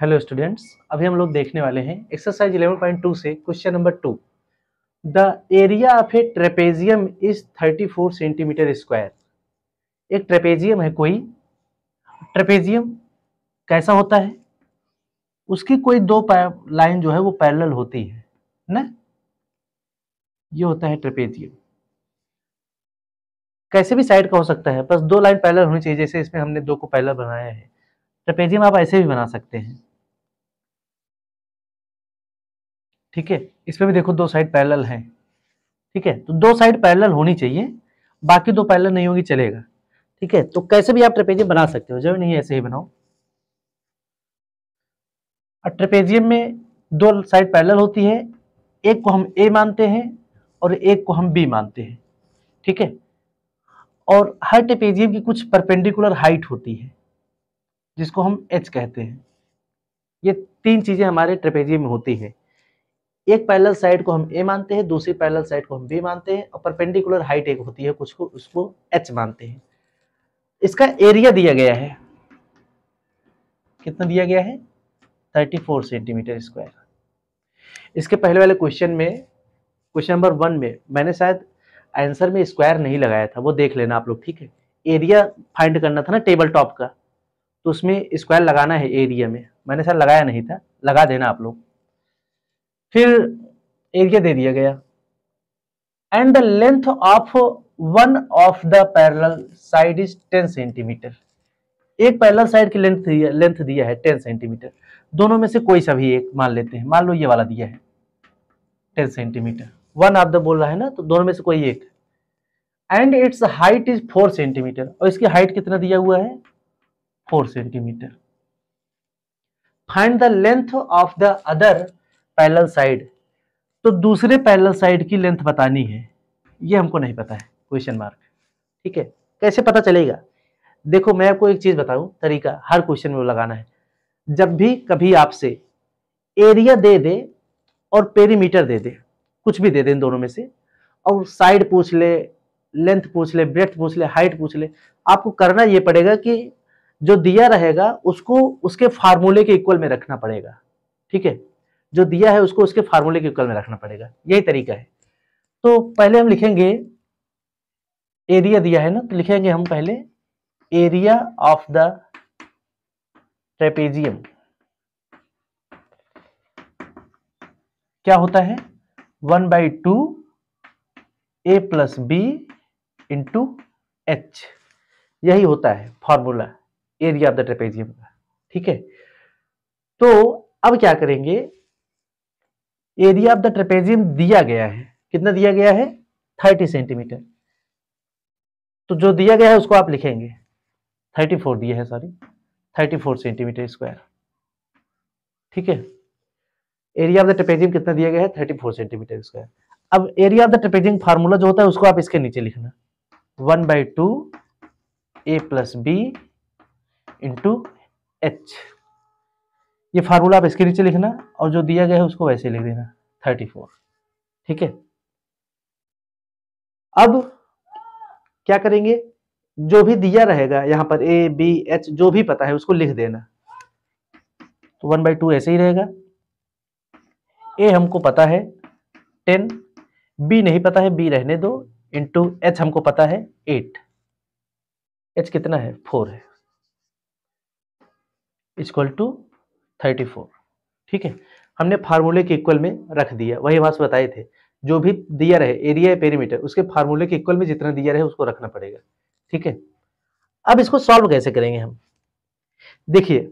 hello students अभी हम लोग देखने वाले हैं एक्सरसाइज 11.2 से question number two the area of a trapezium is 34 centimetre square एक ट्रेपेजियम है कोई ट्रेपेजियम कैसा होता है उसकी कोई दो लाइन जो है वो पैरेलल होती है ना ये होता है ट्रेपेजियम कैसे भी साइड का हो सकता है बस दो लाइन पैरेलल होनी चाहिए जैसे इसमें हमने दो को पैरेलल बनाया है ट्रेपेजियम आप ऐसे भी बना सकते हैं ठीक है इसमें भी देखो दो साइड पैरल है ठीक है तो दो साइड पैरल होनी चाहिए बाकी दो पैरल नहीं होगी चलेगा ठीक है तो कैसे भी आप ट्रेपेजियम बना सकते हो जब नहीं ऐसे ही बनाओ ट्रेपेजियम में दो साइड पैरल होती है एक को हम ए मानते हैं और एक को हम बी मानते हैं ठीक है और हर ट्रेपेजियम की कुछ परपेंडिकुलर हाइट होती है जिसको हम एच कहते हैं ये तीन चीज़ें हमारे ट्रेपेजियम में होती है एक पैरेलल साइड को हम ए मानते हैं दूसरी पैरेलल साइड को हम बी मानते हैं और परपेंडिकुलर हाइट एक होती है कुछ को उसको एच मानते हैं इसका एरिया दिया गया है कितना दिया गया है 34 सेंटीमीटर स्क्वायर इसके पहले वाले क्वेश्चन में क्वेश्चन नंबर वन में मैंने शायद आंसर में स्क्वायर नहीं लगाया था वो देख लेना आप लोग ठीक है एरिया फाइंड करना था ना टेबल टॉप का तो उसमें स्क्वायर लगाना है एरिया में मैंने शायद लगाया नहीं था लगा देना आप लोग फिर एरिया दे दिया गया and the length of one of the parallel side is ten centimetre एक पैरल साइड की लेंथ दिया लेंथ दिया है टेन सेंटीमीटर दोनों में से कोई सा भी एक मान लेते हैं मान लो ये वाला दिया है ten centimetre one of the बोल रहा है ना तो दोनों में से कोई एक and its height is four centimetre और इसकी हाइट कितना दिया हुआ है four centimetre find the length of the other parallel side तो दूसरे पैरल साइड की लेंथ बतानी है ये हमको नहीं पता है क्वेश्चन मार्क ठीक है कैसे पता चलेगा देखो मैं आपको एक चीज़ बताऊं तरीका हर क्वेश्चन में लगाना है जब भी कभी आपसे एरिया दे दे और पेरीमीटर दे दे कुछ भी दे दे इन दोनों में से और साइड पूछ ले लेंथ पूछ ले ब्रेथ पूछ ले हाइट पूछ ले आपको करना ये पड़ेगा कि जो दिया रहेगा उसको उसके फार्मूले के इक्वल में रखना पड़ेगा ठीक है जो दिया है उसको उसके फार्मूले के इक्वल में रखना पड़ेगा यही तरीका है तो पहले हम लिखेंगे एरिया दिया है ना तो लिखेंगे हम पहले एरिया ऑफ द ट्रेपेजियम क्या होता है one by two A plus B into H यही होता है formula area of the trapezium का ठीक है तो अब क्या करेंगे एरिया ऑफ द ट्रेपेजियम दिया गया है कितना दिया गया है थर्टी सेंटीमीटर तो जो दिया गया है उसको आप लिखेंगे थर्टी फोर दिया है sorry thirty four centimetre square ठीक है एरिया ऑफ द ट्रेपेजियम कितना दिया गया है थर्टी फोर सेंटीमीटर स्क्वायर अब area of the trapezium formula जो होता है उसको आप इसके नीचे लिखना one by two A plus B into H ये फार्मूला आप इसके नीचे लिखना और जो दिया गया है उसको वैसे लिख देना थर्टी फोर ठीक है अब क्या करेंगे जो भी दिया रहेगा यहां पर ए बी एच जो भी पता है उसको लिख देना तो वन बाई टू ऐसे ही रहेगा ए हमको पता है टेन बी नहीं पता है बी रहने दो इंटू एच हमको पता है एट एच कितना है फोर है इजक्वल टू थर्टी फोर ठीक है हमने फार्मूले के इक्वल में रख दिया वही वहां बताए थे जो भी दिया रहे एरिया पेरीमीटर उसके फार्मूले के इक्वल में जितना दिया रहे उसको रखना पड़ेगा ठीक है अब इसको सॉल्व कैसे करेंगे हम देखिए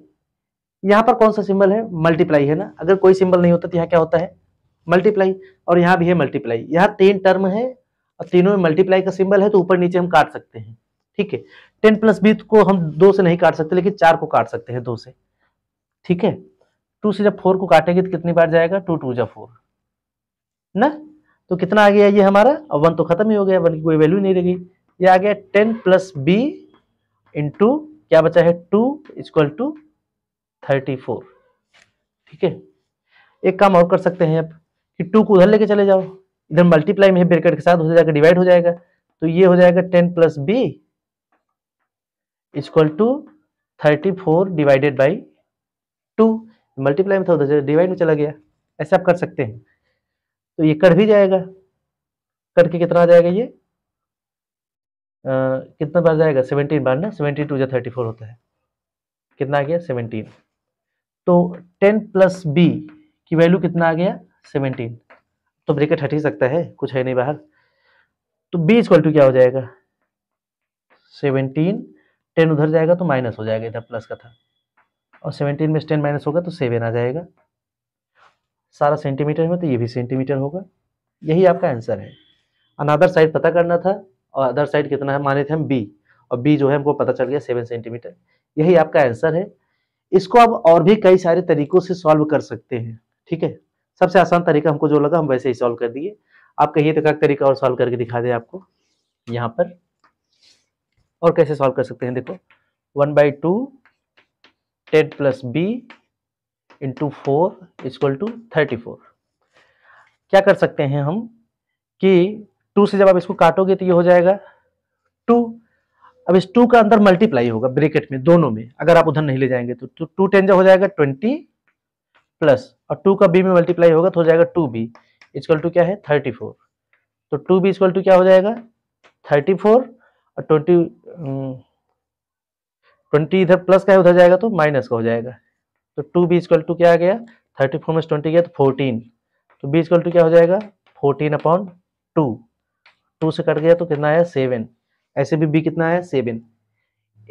यहाँ पर कौन सा सिंबल है मल्टीप्लाई है ना अगर कोई सिंबल नहीं होता तो यहाँ क्या होता है मल्टीप्लाई और यहाँ भी है मल्टीप्लाई यहाँ तीन टर्म है और तीनों में मल्टीप्लाई का सिंबल है तो ऊपर नीचे हम काट सकते हैं ठीक है टेन प्लस बी को हम दो से नहीं काट सकते लेकिन चार को काट सकते हैं दो से ठीक है टू से जब फोर को काटेंगे तो कितनी बार जाएगा टू टू जब फोर न तो कितना आ गया ये हमारा अब वन तो खत्म ही हो गया वन की कोई वैल्यू नहीं रहेगी ये आ गया टेन प्लस बी इंटू क्या बचा है two is equal to thirty four ठीक है एक काम और कर सकते हैं आप कि टू को उधर लेके चले जाओ इधर मल्टीप्लाई में ब्रेकेट के साथ उधर जाकर डिवाइड हो जाएगा तो ये हो जाएगा ten plus B is equal to thirty four divided by two multiply में था उधर डिवाइड में चला गया ऐसे आप कर सकते हैं तो ये कट भी जाएगा कट के कितना आ जाएगा ये आ, कितना बार जाएगा सेवनटीन बार ना सेवनटीन टू या थर्टी फोर होता है कितना आ गया सेवनटीन तो टेन प्लस बी की वैल्यू कितना आ गया सेवनटीन तो ब्रेकेट हट ही सकता है कुछ है नहीं बाहर तो बी इक्वल टू क्या हो जाएगा सेवनटीन टेन उधर जाएगा तो माइनस हो जाएगा इधर प्लस का था और सेवनटीन में से टेन माइनस होगा तो सेवन आ जाएगा सारा सेंटीमीटर में तो ये भी सेंटीमीटर होगा यही आपका आंसर है अनदर साइड पता करना था और अदर साइड कितना है माने थे हम बी और बी जो है हमको पता चल गया सेवन सेंटीमीटर यही आपका आंसर है इसको आप और भी कई सारे तरीकों से सॉल्व कर सकते हैं ठीक है सबसे आसान तरीका हमको जो लगा हम वैसे ही सॉल्व कर दिए आप कहिए तो क्या तरीका और सॉल्व करके दिखा दें आपको यहाँ पर और कैसे सॉल्व कर सकते हैं देखो one by two ten plus B into four is equal to thirty four क्या कर सकते हैं हम कि टू से जब आप इसको काटोगे तो ये हो जाएगा टू अब इस टू का अंदर मल्टीप्लाई होगा ब्रेकेट में दोनों में अगर आप उधर नहीं ले जाएंगे तो टू टेन जब हो जाएगा ट्वेंटी प्लस और टू का बी में मल्टीप्लाई होगा तो हो जाएगा टू बी इजक्वल टू क्या है थर्टी फोर तो टू बी इजक्वल टू क्या हो जाएगा थर्टी फोर और ट्वेंटी ट्वेंटी इधर प्लस का है उधर जाएगा तो माइनस का हो जाएगा तो टू बी इजक्ल टू क्या आ गया थर्टी फोर में ट्वेंटी गया तो फोर्टीन तो बी इजक्ल टू क्या हो जाएगा फोर्टीन अपॉन टू टू से कट गया तो कितना आया सेवन ऐसे भी बी कितना आया सेवन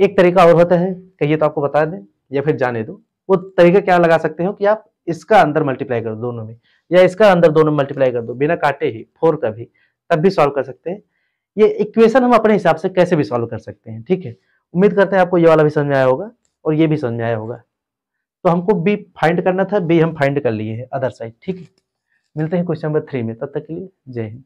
एक तरीका और होता है कहिए तो आपको बता दें या फिर जाने दो वो तरीका क्या लगा सकते हो कि आप इसका अंदर मल्टीप्लाई कर दो दोनों में या इसका अंदर दोनों मल्टीप्लाई कर दो बिना काटे ही फोर का भी तब भी सॉल्व कर सकते हैं ये इक्वेशन हम अपने हिसाब से कैसे भी सॉल्व कर सकते हैं ठीक है उम्मीद करते हैं आपको ये वाला भी समझ में आया होगा और ये भी समझ में आया होगा तो हमको बी फाइंड करना था बी हम फाइंड कर लिए हैं अदर साइड ठीक है मिलते हैं क्वेश्चन नंबर थ्री में तब तक के लिए जय हिंद